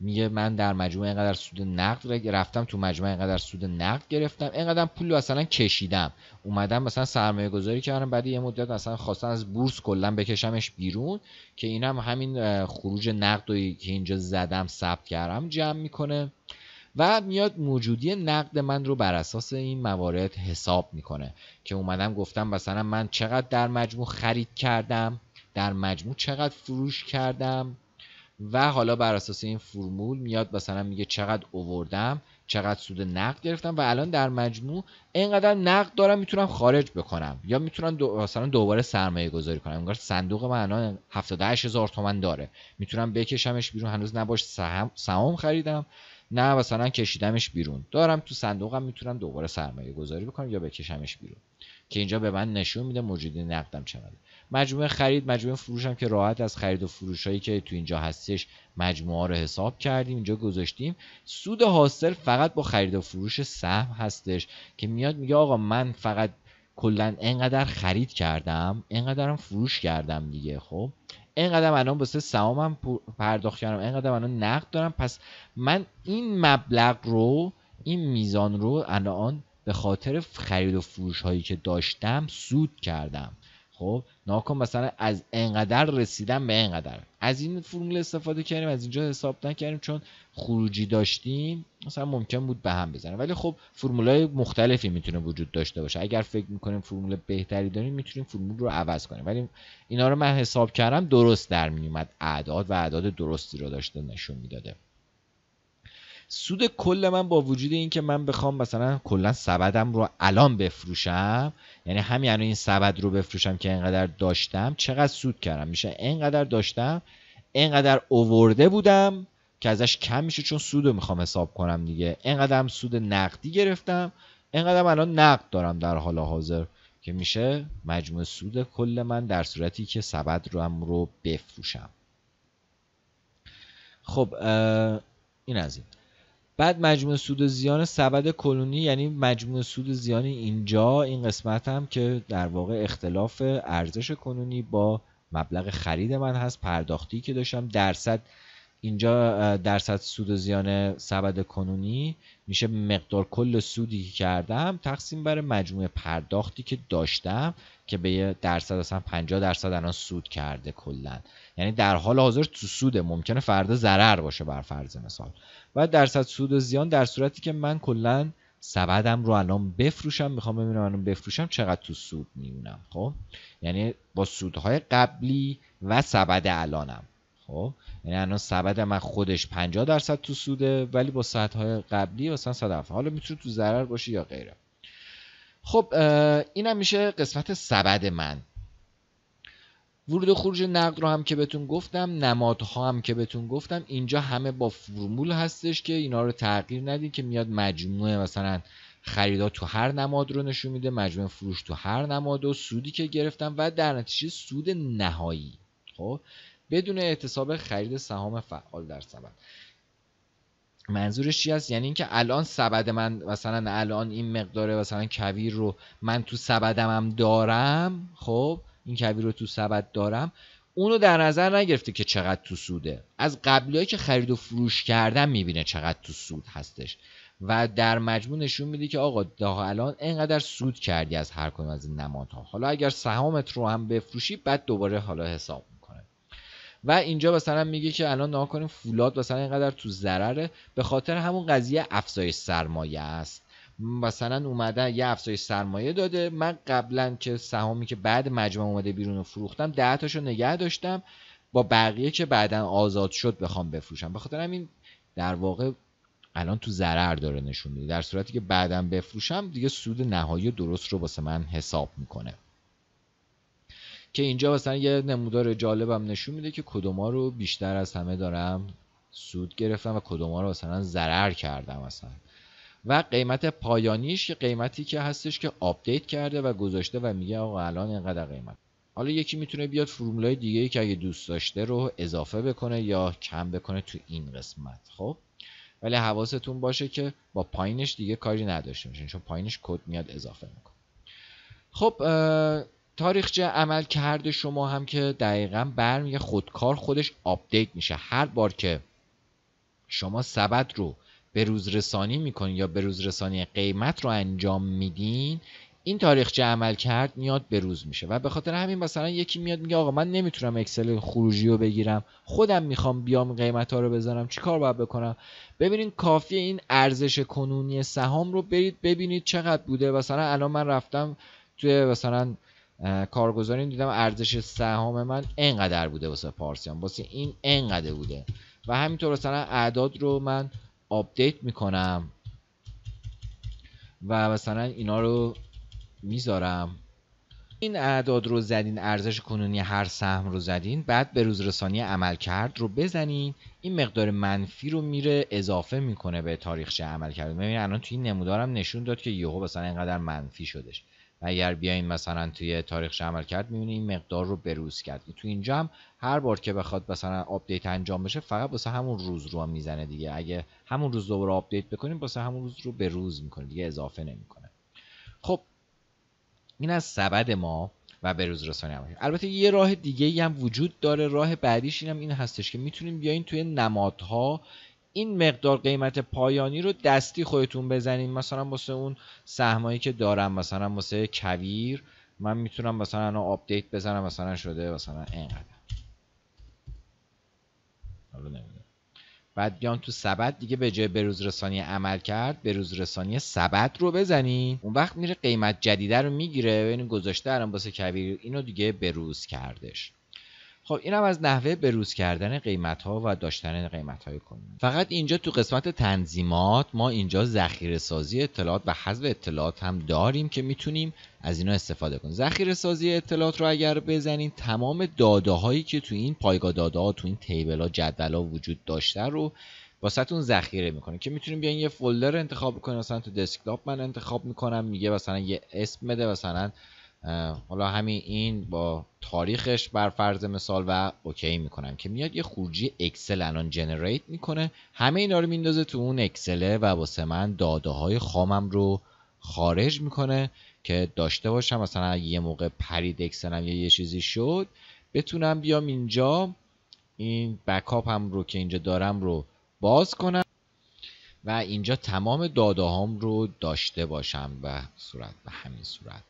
Speaker 1: میگه من در مجموع اینقدر سود نقد رفتم تو مجموع اینقدر سود نقد گرفتم اینقدر پول اصلا کشیدم اومدم مثلا سرمایه گذاری کردم بعد یه مدت اصلا خواستم از بورس کلا بکشمش بیرون که اینم هم همین خروج نقد که اینجا زدم ثبت کردم جمع میکنه و میاد موجودی نقد من رو بر اساس این موارد حساب میکنه که اومدم گفتم مثلا من چقدر در مجموع خرید کردم در مجموع چقدر فروش کردم و حالا بر اساس این فرمول میاد مثلا میگه چقدر اووردم چقدر سود نقد گرفتم و الان در مجموع اینقدر نقد دارم میتونم خارج بکنم یا میتونم مثلا دوباره سرمایه گذاری کنم انگار صندوق من الان 78 هزار تومن داره میتونم بکشمش بیرون هنوز نباش سهام خریدم نه مثلا کشیدمش بیرون دارم تو صندوقم میتونم دوباره سرمایه گذاری بکنم یا بکشمش بیرون که اینجا به من نشون میده موجودی نقدم چقدر مجموعه خرید مجموعه فروش هم که راحت از خرید و فروش هایی که تو اینجا هستش مجموعه رو حساب کردیم اینجا گذاشتیم سود حاصل فقط با خرید و فروش سهم هستش که میاد میگه آقا من فقط کلا اینقدر خرید کردم هم فروش کردم دیگه خب اینقدر الان واسه سهامم پرداخت کردم اینقدر الان نقد دارم پس من این مبلغ رو این میزان رو الان به خاطر خرید و فروش هایی که داشتم سود کردم خب ناکن مثلا از انقدر رسیدن به انقدر از این فرمول استفاده کردیم از اینجا حساب نکردیم چون خروجی داشتیم مثلا ممکن بود به هم بزنه ولی خب های مختلفی میتونه وجود داشته باشه اگر فکر میکنیم فرمول بهتری داریم میتونیم فرمول رو عوض کنیم ولی اینا رو من حساب کردم درست در میومد اعداد و اعداد درستی رو داشته نشون میداده سود کل من با وجود اینکه من بخوام مثلا کلا سبدم رو الان بفروشم یعنی همین الان این سبد رو بفروشم که اینقدر داشتم چقدر سود کردم میشه اینقدر داشتم اینقدر اوورده بودم که ازش کم میشه چون سود رو میخوام حساب کنم دیگه هم سود نقدی گرفتم هم الان نقد دارم در حال حاضر که میشه مجموع سود کل من در صورتی که سبد رو هم رو بفروشم خب این از این بعد مجموع سود و زیان سبد کلونی یعنی مجموع سود و زیان اینجا این قسمت هم که در واقع اختلاف ارزش کنونی با مبلغ خرید من هست پرداختی که داشتم درصد اینجا درصد سود و زیان سبد کنونی میشه مقدار کل سودی که کردم تقسیم بر مجموع پرداختی که داشتم که به یه درصد اصلا 50 درصد الان سود کرده کلا یعنی در حال حاضر تو سوده ممکنه فردا ضرر باشه بر فرض مثال و درصد سود و زیان در صورتی که من کلا سبدم رو الان بفروشم میخوام ببینم الان بفروشم چقدر تو سود میمونم خب یعنی با سودهای قبلی و سبد الانم خب یعنی الان سبد من خودش 50 درصد تو سوده ولی با های قبلی مثلا درصد حالا میتونه تو ضرر باشه یا غیره خب اینم میشه قسمت سبد من ورود و خروج نقد رو هم که بهتون گفتم نمادها هم که بهتون گفتم اینجا همه با فرمول هستش که اینا رو تغییر ندید که میاد مجموعه مثلا خریدا تو هر نماد رو نشون میده مجموع فروش تو هر نماد و سودی که گرفتم و در نتیجه سود نهایی خب بدون اعتصاب خرید سهام فعال در سبد منظورش چی است یعنی اینکه الان سبد من مثلا الان این مقدار مثلا کویر رو من تو سبدم هم دارم خب این کویر رو تو سبد دارم اونو در نظر نگرفته که چقدر تو سوده از قبلی که خرید و فروش کردن میبینه چقدر تو سود هستش و در مجموع نشون میده که آقا تا الان اینقدر سود کردی از هر کدوم از این نمادها حالا اگر سهامت رو هم بفروشی بعد دوباره حالا حساب و اینجا مثلا میگه که الان نها کنیم فولاد مثلا اینقدر تو ضرره به خاطر همون قضیه افزایش سرمایه است مثلا اومده یه افزایش سرمایه داده من قبلا که سهامی که بعد مجموع اومده بیرون فروختم ده تاشو نگه داشتم با بقیه که بعدا آزاد شد بخوام بفروشم به خاطر همین در واقع الان تو ضرر داره نشون میده در صورتی که بعدا بفروشم دیگه سود نهایی درست رو واسه من حساب میکنه که اینجا مثلا یه نمودار جالبم نشون میده که کدوما رو بیشتر از همه دارم سود گرفتم و کدوما رو مثلا ضرر کردم مثلا و قیمت پایانیش قیمتی که هستش که آپدیت کرده و گذاشته و میگه آقا الان اینقدر قیمت حالا یکی میتونه بیاد فرمولای دیگه ای که اگه دوست داشته رو اضافه بکنه یا کم بکنه تو این قسمت خب ولی حواستون باشه که با پایینش دیگه کاری نداشته باشین چون پایینش کد میاد اضافه میکنه خب تاریخچه عمل کرده شما هم که دقیقا برمیگه خودکار خودش آپدیت میشه هر بار که شما سبد رو به روز رسانی میکنین یا به روز رسانی قیمت رو انجام میدین این تاریخچه عمل کرد میاد به روز میشه و به خاطر همین مثلا یکی میاد میگه آقا من نمیتونم اکسل خروجی رو بگیرم خودم میخوام بیام قیمت ها رو بزنم چیکار باید بکنم ببینین کافی این ارزش کنونی سهام رو برید ببینید چقدر بوده مثلا الان من رفتم توی مثلا کارگزارین دیدم ارزش سهام من انقدر بوده واسه پارسیان واسه این انقدر بوده و همینطور مثلا اعداد رو من آپدیت میکنم و مثلا اینا رو میذارم این اعداد رو زدین ارزش کنونی هر سهم رو زدین بعد به روز رسانی عمل کرد رو بزنین این مقدار منفی رو میره اضافه میکنه به تاریخچه عمل کرد ببینید الان توی این نمودارم نشون داد که یهو مثلا اینقدر منفی شدش اگر بیاین مثلا توی تاریخ عمل کرد میبینی این مقدار رو بروز کرد تو اینجا هم هر بار که بخواد مثلا آپدیت انجام بشه فقط واسه همون روز رو میزنه دیگه اگه همون روز دوباره آپدیت بکنیم واسه همون روز رو به روز میکنه دیگه اضافه نمیکنه خب این از سبد ما و به روز رسانی البته یه راه دیگه هم وجود داره راه بعدیش اینم این هستش که میتونیم بیاین توی نمادها این مقدار قیمت پایانی رو دستی خودتون بزنین مثلا واسه اون سهمایی که دارم مثلا واسه کویر من میتونم مثلا آپدیت بزنم مثلا شده مثلا اینقدر بعد بیان تو سبد دیگه به جای بروز رسانی عمل کرد بروز رسانی سبد رو بزنی اون وقت میره قیمت جدیده رو میگیره ببین گذاشته الان واسه کویر اینو دیگه بروز کردش خب هم از نحوه بروز کردن قیمت ها و داشتن قیمت های فقط اینجا تو قسمت تنظیمات ما اینجا ذخیره سازی اطلاعات و حذف اطلاعات هم داریم که میتونیم از اینا استفاده کنیم ذخیره سازی اطلاعات رو اگر بزنین تمام داده هایی که تو این پایگاه داده ها تو این تیبل ها ها وجود داشته رو واسهتون ذخیره میکنه که میتونیم بیاین یه فولدر انتخاب کنیم مثلا تو دسکتاپ من انتخاب میکنم میگه مثلا یه اسم بده مثلا حالا همین این با تاریخش بر فرض مثال و اوکی میکنم که میاد یه خروجی اکسل الان جنریت میکنه همه اینا رو میندازه تو اون اکسله و واسه من داده های خامم رو خارج میکنه که داشته باشم مثلا یه موقع پرید اکسلم یا یه چیزی شد بتونم بیام اینجا این بکاپ هم رو که اینجا دارم رو باز کنم و اینجا تمام داده هام رو داشته باشم و صورت به همین صورت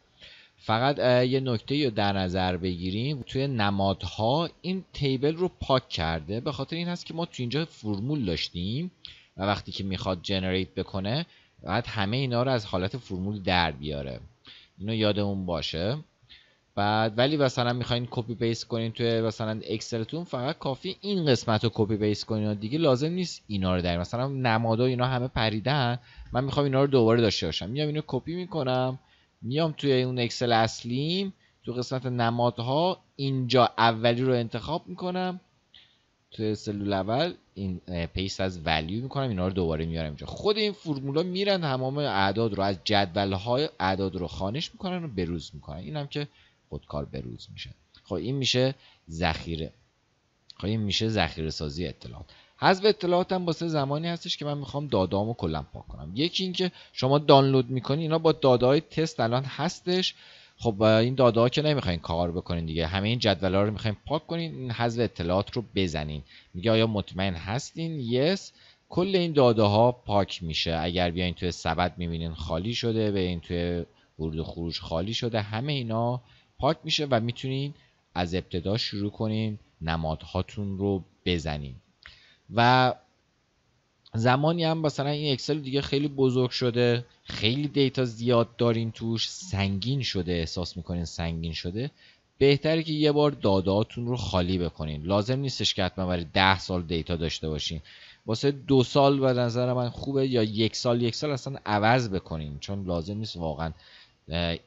Speaker 1: فقط یه نکته رو در نظر بگیریم توی نمادها این تیبل رو پاک کرده به خاطر این هست که ما تو اینجا فرمول داشتیم و وقتی که میخواد جنریت بکنه بعد همه اینا رو از حالت فرمول در بیاره اینو یادمون باشه بعد ولی مثلا میخواین کپی پیس کنین توی مثلا اکسلتون فقط کافی این قسمت رو کپی پیس کنین و دیگه لازم نیست اینا رو در مثلا نمادها اینا همه پریدن من میخوام اینا رو دوباره داشته باشم میام اینو کپی میکنم میام توی اون اکسل اصلیم تو قسمت نمادها اینجا اولی رو انتخاب میکنم توی سلول اول این پیست از ولیو میکنم اینا رو دوباره میارم اینجا خود این فرمولا میرن تمام اعداد رو از جدول های اعداد رو خانش میکنن و بروز میکنن این هم که خودکار بروز میشه خب این میشه ذخیره خب این میشه ذخیره سازی اطلاعات حذف هم واسه زمانی هستش که من میخوام دادامو کلا پاک کنم یکی اینکه شما دانلود میکنی اینا با داده های تست الان هستش خب این داده ها که نمیخواین کار بکنین دیگه همه این جدول ها رو میخواین پاک کنین این حذف اطلاعات رو بزنین میگه آیا مطمئن هستین یس کل این داده ها پاک میشه اگر بیاین توی سبد میبینین خالی شده به این توی ورود و خروج خالی شده همه اینا پاک میشه و میتونین از ابتدا شروع کنین نمادهاتون رو بزنین و زمانی هم مثلا این اکسل دیگه خیلی بزرگ شده خیلی دیتا زیاد دارین توش سنگین شده احساس میکنین سنگین شده بهتره که یه بار داداتون رو خالی بکنین لازم نیستش که حتما برای ده سال دیتا داشته باشین واسه دو سال به نظر من خوبه یا یک سال یک سال اصلا عوض بکنین چون لازم نیست واقعا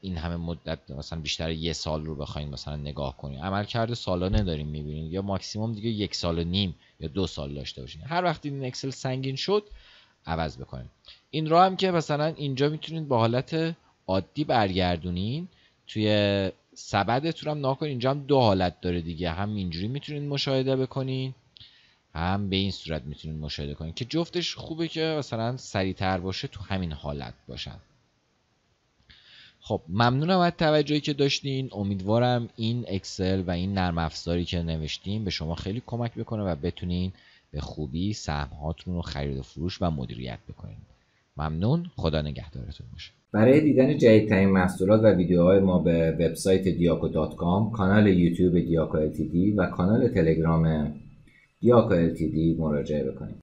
Speaker 1: این همه مدت مثلا بیشتر یه سال رو بخواین مثلا نگاه کنین عملکرد سالانه داریم میبینین یا ماکسیموم دیگه یک سال و نیم یا دو سال داشته باشین هر وقت این اکسل سنگین شد عوض بکنین این را هم که مثلا اینجا میتونید با حالت عادی برگردونین توی سبدتون هم ناکن اینجا هم دو حالت داره دیگه هم اینجوری میتونید مشاهده بکنین هم به این صورت میتونید مشاهده کنید که جفتش خوبه که مثلا سریعتر باشه تو همین حالت باشن خب ممنونم از توجهی که داشتین امیدوارم این اکسل و این نرم افزاری که نوشتیم به شما خیلی کمک بکنه و بتونین به خوبی سهم رو خرید و فروش و مدیریت بکنین ممنون خدا نگهدارتون باشه برای دیدن جدیدترین محصولات و ویدیوهای ما به وبسایت diaco.com کانال یوتیوب دیاکو و کانال تلگرام دیاکو مراجعه بکنید